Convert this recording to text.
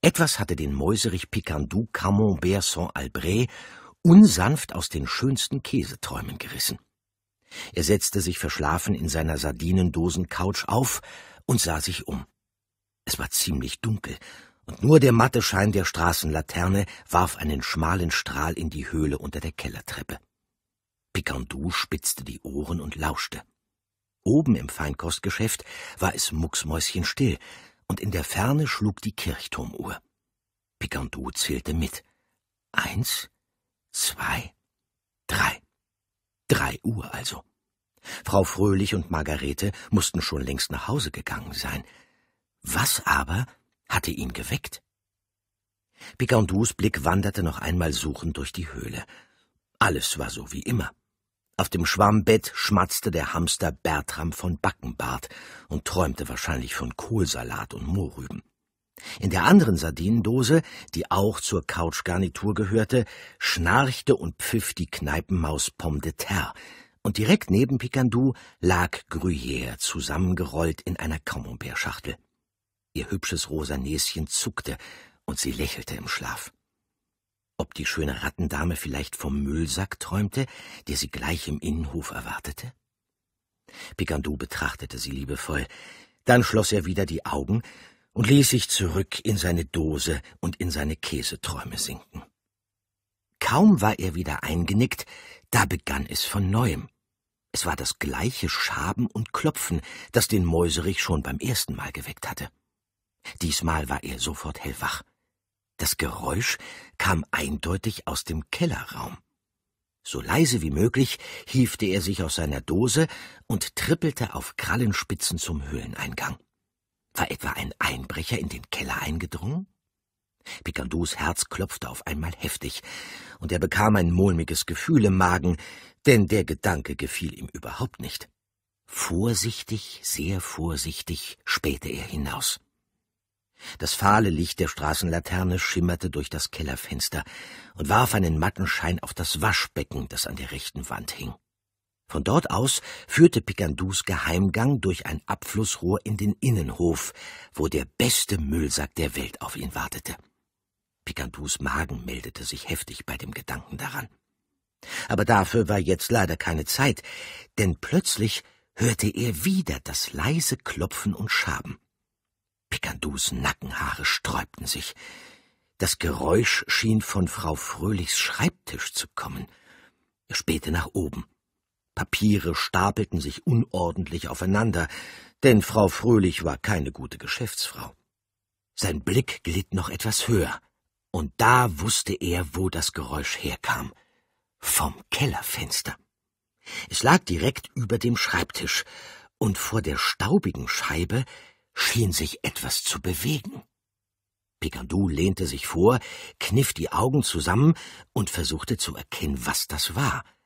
Etwas hatte den Mäuserich Picandu Camembert Saint-Albret unsanft aus den schönsten Käseträumen gerissen. Er setzte sich verschlafen in seiner Sardinendosen-Couch auf und sah sich um. Es war ziemlich dunkel, und nur der matte Schein der Straßenlaterne warf einen schmalen Strahl in die Höhle unter der Kellertreppe. Picandu spitzte die Ohren und lauschte. Oben im Feinkostgeschäft war es mucksmäuschenstill, und in der Ferne schlug die Kirchturmuhr. Picandu zählte mit. Eins, zwei, drei. Drei Uhr also. Frau Fröhlich und Margarete mussten schon längst nach Hause gegangen sein. Was aber hatte ihn geweckt? Picandous Blick wanderte noch einmal suchend durch die Höhle. Alles war so wie immer. Auf dem Schwammbett schmatzte der Hamster Bertram von Backenbart und träumte wahrscheinlich von Kohlsalat und Mohrrüben. In der anderen Sardinendose, die auch zur Couchgarnitur gehörte, schnarchte und pfiff die Kneipenmaus Pomme de Terre, und direkt neben Picandou lag Gruyère zusammengerollt in einer Camembert-Schachtel. Ihr hübsches rosa Näschen zuckte und sie lächelte im Schlaf ob die schöne Rattendame vielleicht vom Müllsack träumte, der sie gleich im Innenhof erwartete? Picandu betrachtete sie liebevoll, dann schloss er wieder die Augen und ließ sich zurück in seine Dose und in seine Käseträume sinken. Kaum war er wieder eingenickt, da begann es von neuem. Es war das gleiche Schaben und Klopfen, das den Mäuserich schon beim ersten Mal geweckt hatte. Diesmal war er sofort hellwach. Das Geräusch kam eindeutig aus dem Kellerraum. So leise wie möglich hiefte er sich aus seiner Dose und trippelte auf Krallenspitzen zum Höhleneingang. War etwa ein Einbrecher in den Keller eingedrungen? Picandos Herz klopfte auf einmal heftig, und er bekam ein mulmiges Gefühl im Magen, denn der Gedanke gefiel ihm überhaupt nicht. Vorsichtig, sehr vorsichtig spähte er hinaus. Das fahle Licht der Straßenlaterne schimmerte durch das Kellerfenster und warf einen matten Schein auf das Waschbecken, das an der rechten Wand hing. Von dort aus führte Picandus Geheimgang durch ein Abflussrohr in den Innenhof, wo der beste Müllsack der Welt auf ihn wartete. Picandus Magen meldete sich heftig bei dem Gedanken daran. Aber dafür war jetzt leider keine Zeit, denn plötzlich hörte er wieder das leise Klopfen und Schaben. Pikandus Nackenhaare sträubten sich. Das Geräusch schien von Frau Fröhlichs Schreibtisch zu kommen. Er spähte nach oben. Papiere stapelten sich unordentlich aufeinander, denn Frau Fröhlich war keine gute Geschäftsfrau. Sein Blick glitt noch etwas höher, und da wusste er, wo das Geräusch herkam. Vom Kellerfenster. Es lag direkt über dem Schreibtisch, und vor der staubigen Scheibe schien sich etwas zu bewegen. Picardou lehnte sich vor, kniff die Augen zusammen und versuchte zu erkennen, was das war –